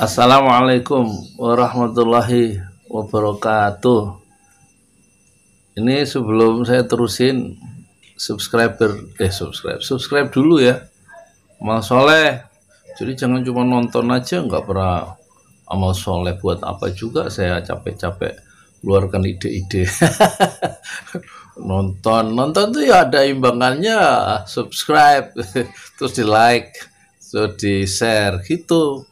Assalamualaikum warahmatullahi wabarakatuh. Ini sebelum saya terusin subscriber eh subscribe subscribe dulu ya amal Soleh. Jadi jangan cuma nonton aja nggak pernah amal soleh buat apa juga saya capek-capek keluarkan ide-ide nonton nonton tuh ya ada imbangannya subscribe terus di like terus di share gitu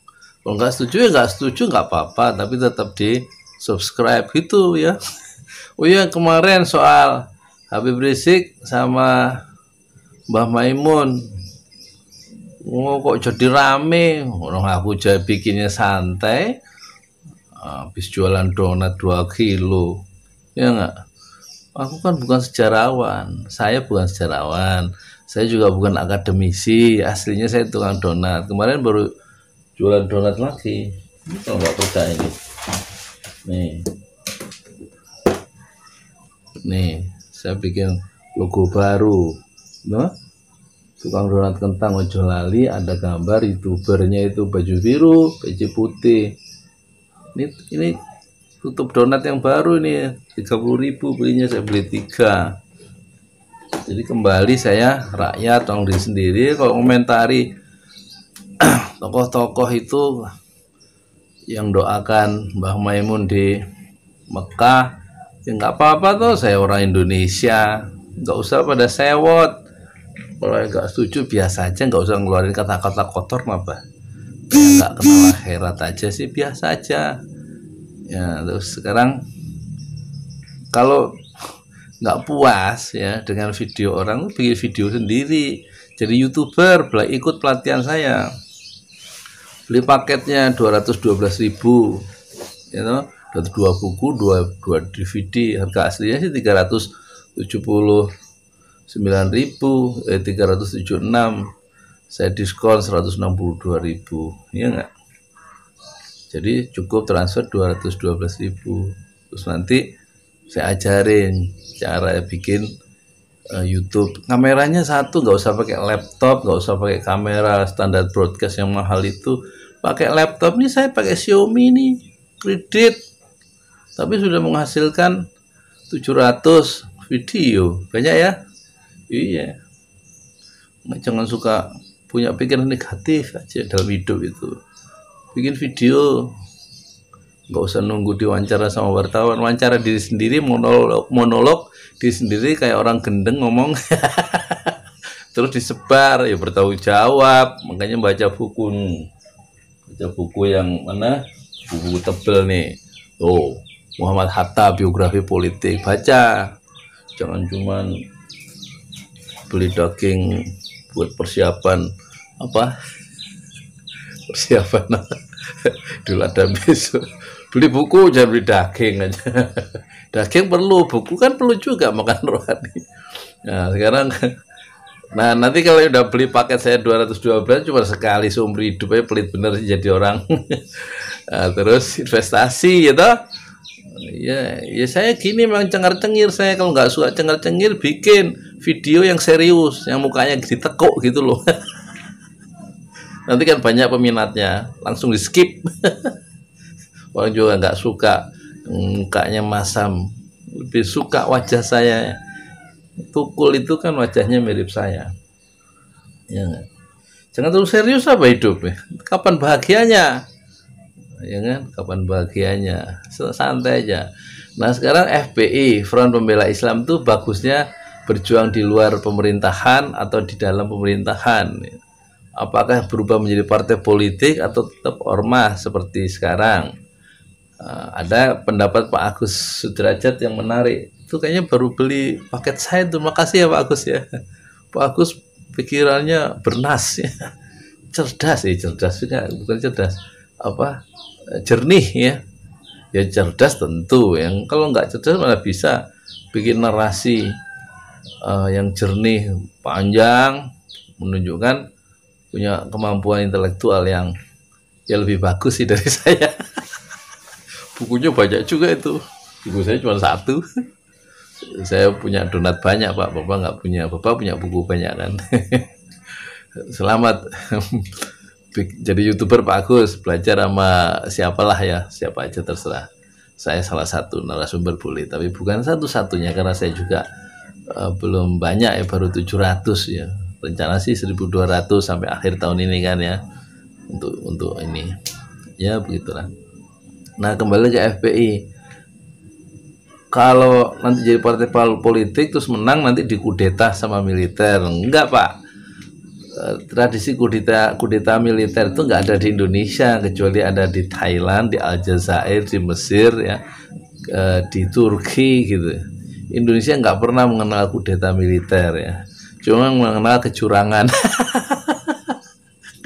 kalau nggak setuju ya nggak setuju nggak apa-apa tapi tetap di subscribe gitu ya oh ya kemarin soal Habib Rizik sama Mbah Maimun oh, kok jadi rame orang aku jadi bikinnya santai habis jualan donat dua kilo ya nggak aku kan bukan sejarawan saya bukan sejarawan saya juga bukan akademisi aslinya saya tukang donat kemarin baru jualan donat lagi ini kalau nggak kerja ini nih nih saya bikin logo baru nah tukang donat kentang ojo lali ada gambar youtubernya itu baju biru peci putih ini ini tutup donat yang baru ini 30 ribu belinya saya beli tiga jadi kembali saya rakyat orang diri sendiri kalau komentari tokoh-tokoh itu yang doakan Mbah Maimun di Mekah ya nggak apa-apa tuh saya orang Indonesia nggak usah pada sewot kalau nggak setuju biasa aja nggak usah ngeluarin kata-kata kotor apa nggak kenal akhirat aja sih biasa aja ya terus sekarang kalau nggak puas ya dengan video orang bikin video sendiri jadi youtuber boleh ikut pelatihan saya beli paketnya 212 ribu you know, dua buku dua, dua DVD harga aslinya sih 370 9000 eh 376 saya diskon 162000 ya enggak jadi cukup transfer 212000 terus nanti saya ajarin cara bikin Eh, YouTube. Kameranya satu, nggak usah pakai laptop, nggak usah pakai kamera standar broadcast yang mahal itu. Pakai laptop ini saya pakai Xiaomi nih, kredit. Tapi sudah menghasilkan 700 video. Banyak ya? Iya. nah, Jangan suka punya pikiran negatif aja dalam hidup itu. Bikin video nggak usah nunggu diwawancara sama wartawan wawancara diri sendiri monolog monolog di sendiri kayak orang gendeng ngomong terus disebar ya bertanggung jawab makanya baca buku baca buku yang mana buku tebel nih oh Muhammad Hatta biografi politik baca jangan cuman beli daging buat persiapan apa persiapan dulu ada besok beli buku jangan beli daging aja daging perlu buku kan perlu juga makan rohani nah sekarang nah nanti kalau udah beli paket saya 212 cuma sekali seumur hidup aja pelit bener sih jadi orang nah, terus investasi gitu ya ya saya gini memang cengar cengir saya kalau nggak suka cengar cengir bikin video yang serius yang mukanya ditekuk gitu loh nanti kan banyak peminatnya langsung di skip orang juga nggak suka hmm, mukanya masam lebih suka wajah saya tukul itu kan wajahnya mirip saya ya gak? jangan terlalu serius apa hidupnya kapan bahagianya ya kan kapan bahagianya santai aja nah sekarang FPI Front Pembela Islam tuh bagusnya berjuang di luar pemerintahan atau di dalam pemerintahan apakah berubah menjadi partai politik atau tetap ormas seperti sekarang Eh, ada pendapat Pak Agus Sudrajat yang menarik itu kayaknya baru beli paket saya terima kasih ya Pak Agus ya Pak Agus pikirannya bernas ya cerdas ya cerdas juga bukan cerdas apa eh, jernih ya ya cerdas tentu yang kalau nggak cerdas mana bisa bikin narasi uh, yang jernih panjang menunjukkan punya kemampuan intelektual yang ya lebih bagus sih dari saya bukunya banyak juga itu buku saya cuma satu saya punya donat banyak pak bapak nggak punya bapak punya buku banyak kan selamat jadi youtuber pak Agus belajar sama siapalah ya siapa aja terserah saya salah satu narasumber boleh tapi bukan satu-satunya karena saya juga uh, belum banyak ya baru 700 ya rencana sih 1200 sampai akhir tahun ini kan ya untuk untuk ini ya begitulah Nah kembali aja FPI. Kalau nanti jadi partai politik terus menang nanti dikudeta sama militer, enggak pak. E, tradisi kudeta kudeta militer itu enggak ada di Indonesia kecuali ada di Thailand, di Aljazair, di Mesir ya, e, di Turki gitu. Indonesia enggak pernah mengenal kudeta militer ya, cuma mengenal kecurangan.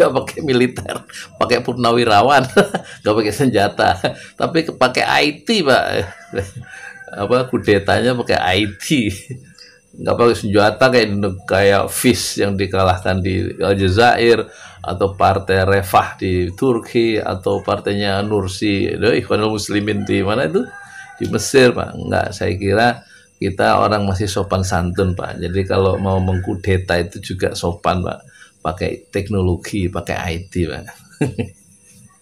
nggak pakai militer, pakai purnawirawan, nggak pakai senjata, tapi pakai IT pak, apa kudetanya pakai IT, nggak pakai senjata kayak kayak FIS yang dikalahkan di Aljazair atau partai Refah di Turki atau partainya Nursi, Ikhwanul Muslimin di mana itu di Mesir pak, nggak saya kira kita orang masih sopan santun pak, jadi kalau mau mengkudeta itu juga sopan pak pakai teknologi, pakai IT, Pak.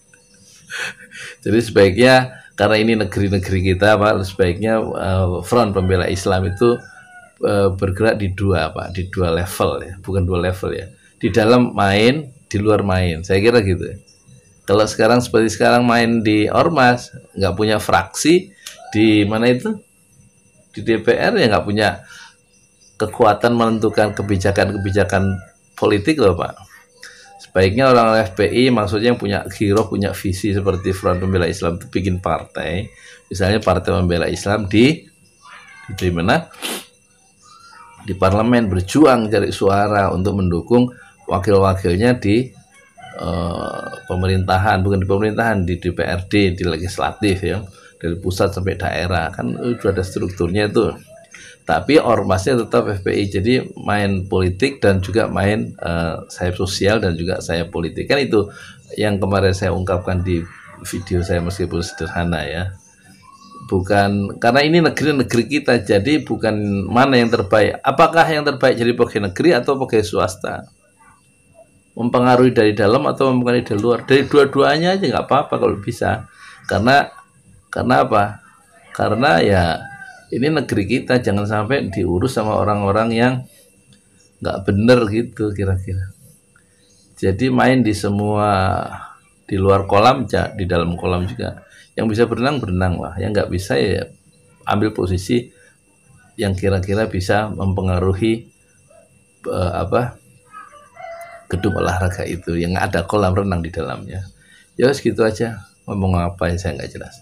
Jadi sebaiknya karena ini negeri-negeri kita, Pak, sebaiknya uh, front pembela Islam itu uh, bergerak di dua, Pak, di dua level ya, bukan dua level ya. Di dalam main, di luar main. Saya kira gitu. Kalau sekarang seperti sekarang main di ormas, nggak punya fraksi di mana itu? Di DPR ya nggak punya kekuatan menentukan kebijakan-kebijakan politik loh Pak. Sebaiknya orang FPI maksudnya yang punya giro, punya visi seperti Front Pembela Islam itu bikin partai. Misalnya Partai Pembela Islam di di mana? Di parlemen berjuang cari suara untuk mendukung wakil-wakilnya di uh, pemerintahan, bukan di pemerintahan, di DPRD, di legislatif ya, dari pusat sampai daerah kan udah sudah ada strukturnya tuh tapi ormasnya tetap FPI jadi main politik dan juga main uh, sayap sosial dan juga sayap politik kan itu yang kemarin saya ungkapkan di video saya meskipun sederhana ya bukan karena ini negeri negeri kita jadi bukan mana yang terbaik apakah yang terbaik jadi pegawai negeri atau pegawai swasta mempengaruhi dari dalam atau mempengaruhi dari luar dari dua-duanya aja nggak apa-apa kalau bisa karena karena apa karena ya ini negeri kita jangan sampai diurus sama orang-orang yang nggak bener gitu kira-kira jadi main di semua di luar kolam di dalam kolam juga yang bisa berenang berenang lah yang nggak bisa ya ambil posisi yang kira-kira bisa mempengaruhi uh, apa gedung olahraga itu yang ada kolam renang di dalamnya ya segitu aja ngomong apa yang saya nggak jelas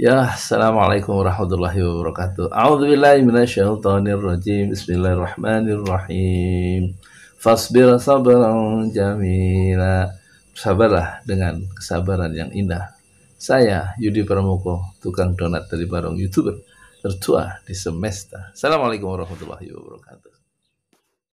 Ya, Assalamualaikum warahmatullahi wabarakatuh. A'udzu billahi minasyaitonir rajim. Bismillahirrahmanirrahim. Fasbir sabran jamila. Sabarlah dengan kesabaran yang indah. Saya Yudi Pramoko, tukang donat dari Barong YouTuber tertua di semesta. Assalamualaikum warahmatullahi wabarakatuh.